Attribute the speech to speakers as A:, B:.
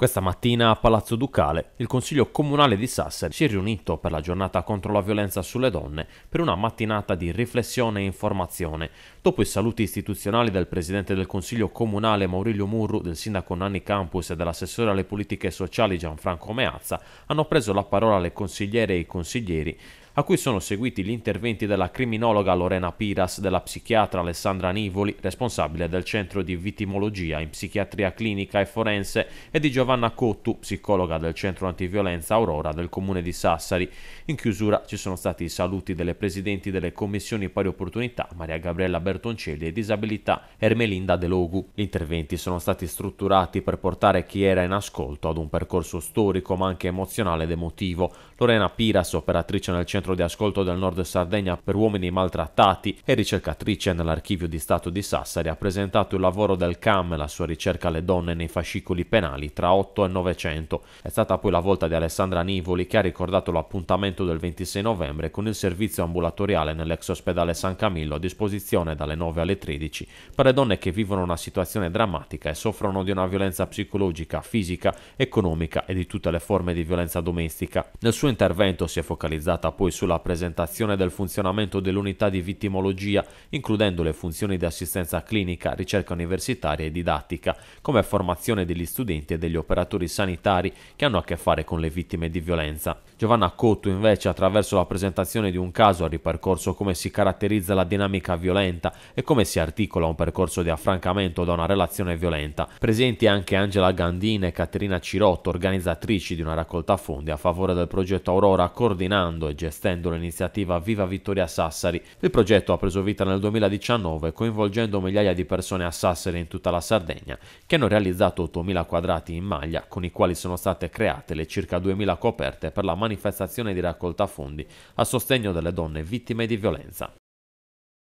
A: Questa mattina a Palazzo Ducale il Consiglio Comunale di Sassari si è riunito per la giornata contro la violenza sulle donne per una mattinata di riflessione e informazione. Dopo i saluti istituzionali del Presidente del Consiglio Comunale Maurilio Murru, del Sindaco Nanni Campus e dell'assessore alle politiche sociali Gianfranco Meazza, hanno preso la parola le consigliere e i consiglieri a cui sono seguiti gli interventi della criminologa Lorena Piras, della psichiatra Alessandra Nivoli, responsabile del centro di vitimologia in psichiatria clinica e forense, e di Giovanna Cottu, psicologa del centro antiviolenza Aurora del comune di Sassari. In chiusura ci sono stati i saluti delle presidenti delle commissioni pari opportunità Maria Gabriella Bertoncelli e disabilità Ermelinda De Logu. Gli interventi sono stati strutturati per portare chi era in ascolto ad un percorso storico ma anche emozionale ed emotivo. Lorena Piras, operatrice nel centro centro di ascolto del Nord Sardegna per uomini maltrattati e ricercatrice nell'archivio di Stato di Sassari, ha presentato il lavoro del CAM e la sua ricerca alle donne nei fascicoli penali tra 8 e 900. È stata poi la volta di Alessandra Nivoli che ha ricordato l'appuntamento del 26 novembre con il servizio ambulatoriale nell'ex ospedale San Camillo a disposizione dalle 9 alle 13 per le donne che vivono una situazione drammatica e soffrono di una violenza psicologica, fisica, economica e di tutte le forme di violenza domestica. Nel suo intervento si è focalizzata poi cui sulla presentazione del funzionamento dell'unità di vittimologia, includendo le funzioni di assistenza clinica, ricerca universitaria e didattica, come formazione degli studenti e degli operatori sanitari che hanno a che fare con le vittime di violenza. Giovanna Cotto invece attraverso la presentazione di un caso ha ripercorso come si caratterizza la dinamica violenta e come si articola un percorso di affrancamento da una relazione violenta. Presenti anche Angela Gandina e Caterina Cirotto, organizzatrici di una raccolta fondi a favore del progetto Aurora, coordinando e gestendo estendo l'iniziativa Viva Vittoria Sassari. Il progetto ha preso vita nel 2019 coinvolgendo migliaia di persone a Sassari e in tutta la Sardegna che hanno realizzato 8.000 quadrati in maglia con i quali sono state create le circa 2.000 coperte per la manifestazione di raccolta fondi a sostegno delle donne vittime di violenza.